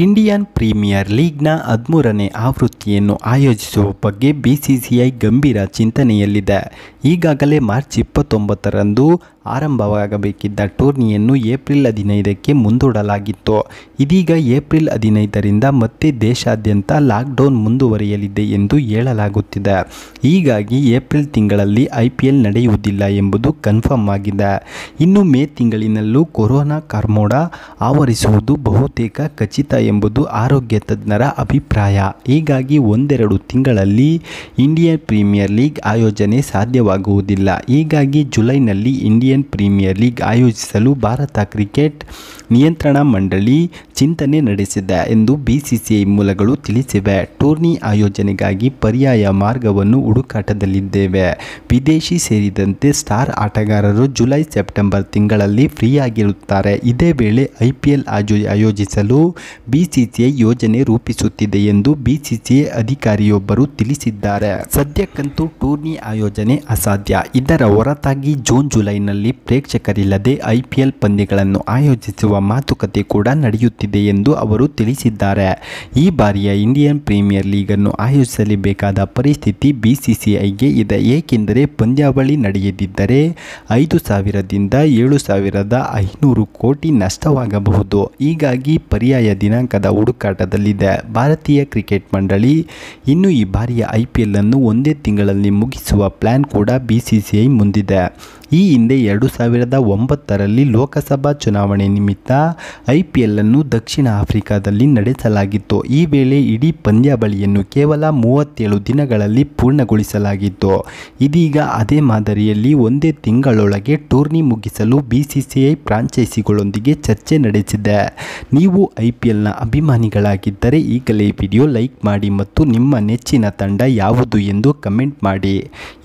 Indian premier ಲೀಗ್ನ ಹದಿಮೂರನೇ ಆವೃತ್ತಿಯನ್ನು ಆಯೋಜಿಸುವ ಬಗ್ಗೆ ಬಿಸಿಸಿಐ ಗಂಭೀರ ಚಿಂತನೆಯಲ್ಲಿದೆ ಈಗಾಗಲೇ ಮಾರ್ಚ್ ಇಪ್ಪತ್ತೊಂಬತ್ತರಂದು ಆರಂಭವಾಗಬೇಕಿದ್ದ ಟೂರ್ನಿಯನ್ನು ಏಪ್ರಿಲ್ ಹದಿನೈದಕ್ಕೆ ಮುಂದೂಡಲಾಗಿತ್ತು ಇದೀಗ ಏಪ್ರಿಲ್ ಹದಿನೈದರಿಂದ ಮತ್ತೆ ದೇಶಾದ್ಯಂತ ಲಾಕ್ಡೌನ್ ಮುಂದುವರಿಯಲಿದೆ ಎಂದು ಹೇಳಲಾಗುತ್ತಿದೆ ಹೀಗಾಗಿ ಏಪ್ರಿಲ್ ತಿಂಗಳಲ್ಲಿ ಐ ಪಿ ಎಲ್ ನಡೆಯುವುದಿಲ್ಲ ಎಂಬುದು ಕನ್ಫರ್ಮ್ ಆಗಿದೆ ಇನ್ನು ಮೇ ತಿಂಗಳಿನಲ್ಲೂ ಕೊರೋನಾ ಕಾರ್ಮೋಡ ಆವರಿಸುವುದು ಬಹುತೇಕ ಖಚಿತ ಎಂಬುದು ಆರೋಗ್ಯ ತಜ್ಞರ ಅಭಿಪ್ರಾಯ ಹೀಗಾಗಿ ಒಂದೆರಡು ತಿಂಗಳಲ್ಲಿ ಇಂಡಿಯನ್ ಪ್ರೀಮಿಯರ್ ಲೀಗ್ ಆಯೋಜನೆ ಸಾಧ್ಯವಾಗುವುದಿಲ್ಲ ಹೀಗಾಗಿ ಜುಲೈನಲ್ಲಿ ಇಂಡಿಯನ್ ಪ್ರೀಮಿಯರ್ ಲೀಗ್ ಆಯೋಜಿಸಲು ಭಾರತ ಕ್ರಿಕೆಟ್ ನಿಯಂತ್ರಣ ಮಂಡಳಿ ಚಿಂತನೆ ನಡೆಸಿದೆ ಎಂದು ಬಿಸಿಸಿಐ ಮೂಲಗಳು ತಿಳಿಸಿವೆ ಟೂರ್ನಿ ಆಯೋಜನೆಗಾಗಿ ಪರ್ಯಾಯ ಮಾರ್ಗವನ್ನು ಹುಡುಕಾಟದಲ್ಲಿದ್ದೇವೆ ವಿದೇಶಿ ಸೇರಿದಂತೆ ಸ್ಟಾರ್ ಆಟಗಾರರು ಜುಲೈ ಸೆಪ್ಟೆಂಬರ್ ತಿಂಗಳಲ್ಲಿ ಫ್ರೀಯಾಗಿರುತ್ತಾರೆ ಇದೇ ವೇಳೆ ಐಪಿಎಲ್ ಆಯೋಜಿಸಲು ಬಿಸಿಸಿಐ ಯೋಜನೆ ರೂಪಿಸುತ್ತಿದೆ ಎಂದು ಬಿಸಿಸಿಐ ಅಧಿಕಾರಿಯೊಬ್ಬರು ತಿಳಿಸಿದ್ದಾರೆ ಸದ್ಯಕ್ಕಂತೂ ಟೂರ್ನಿ ಆಯೋಜನೆ ಅಸಾಧ್ಯ ಇದರ ಹೊರತಾಗಿ ಜೂನ್ ಜುಲೈನಲ್ಲಿ ಪ್ರೇಕ್ಷಕರಿಲ್ಲದೆ ಐಪಿಎಲ್ ಪಂದ್ಯಗಳನ್ನು ಆಯೋಜಿಸುವ ಮಾತುಕತೆ ಕೂಡ ನಡೆಯುತ್ತಿದೆ ಎಂದು ಅವರು ತಿಳಿಸಿದ್ದಾರೆ ಈ ಬಾರಿಯ ಇಂಡಿಯನ್ ಪ್ರೀಮಿಯರ್ ಲೀಗನ್ನು ಆಯೋಜಿಸಲೇಬೇಕಾದ ಪರಿಸ್ಥಿತಿ ಬಿಸಿಸಿಐಗೆ ಇದೆ ಏಕೆಂದರೆ ಪಂದ್ಯಾವಳಿ ನಡೆಯದಿದ್ದರೆ ಐದು ಸಾವಿರದಿಂದ ಏಳು ಸಾವಿರದ ಐನೂರು ಕೋಟಿ ನಷ್ಟವಾಗಬಹುದು ಹೀಗಾಗಿ ಪರ್ಯಾಯ ದಿನಾಂಕದ ಹುಡುಕಾಟದಲ್ಲಿದೆ ಭಾರತೀಯ ಕ್ರಿಕೆಟ್ ಮಂಡಳಿ ಇನ್ನು ಈ ಬಾರಿಯ ಐ ಪಿ ಎಲ್ ಒಂದೇ ತಿಂಗಳಲ್ಲಿ ಮುಗಿಸುವ ಪ್ಲಾನ್ ಕೂಡ ಬಿಸಿಸಿಐ ಮುಂದಿದೆ ಈ ಹಿಂದೆ ಎರಡು ಸಾವಿರದ ಒಂಬತ್ತರಲ್ಲಿ ಲೋಕಸಭಾ ಚುನಾವಣೆ ನಿಮಿತ್ತ ನಿಮಿತ್ತ ಐ ಪಿ ಎಲ್ಲನ್ನು ದಕ್ಷಿಣ ಆಫ್ರಿಕಾದಲ್ಲಿ ನಡೆಸಲಾಗಿತ್ತು ಈ ವೇಳೆ ಇಡೀ ಪಂದ್ಯಾವಳಿಯನ್ನು ಕೇವಲ ಮೂವತ್ತೇಳು ದಿನಗಳಲ್ಲಿ ಪೂರ್ಣಗೊಳಿಸಲಾಗಿತ್ತು ಇದೀಗ ಅದೇ ಮಾದರಿಯಲ್ಲಿ ಒಂದೇ ತಿಂಗಳೊಳಗೆ ಟೂರ್ನಿ ಮುಗಿಸಲು ಬಿಸಿಸಿಐ ಫ್ರಾಂಚೈಸಿಗಳೊಂದಿಗೆ ಚರ್ಚೆ ನಡೆಸಿದೆ ನೀವು ಐ ಪಿ ಎಲ್ನ ಅಭಿಮಾನಿಗಳಾಗಿದ್ದರೆ ಈಗಲೇ ವಿಡಿಯೋ ಲೈಕ್ ಮಾಡಿ ಮತ್ತು ನಿಮ್ಮ ನೆಚ್ಚಿನ ತಂಡ ಯಾವುದು ಎಂದು ಕಮೆಂಟ್ ಮಾಡಿ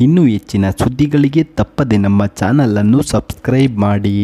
ಇನ್ನೂ ಹೆಚ್ಚಿನ ಸುದ್ದಿಗಳಿಗೆ ತಪ್ಪದೆ ನಮ್ಮ ಚಾನಲನ್ನು ಸಬ್ಸ್ಕ್ರೈಬ್ ಮಾಡಿ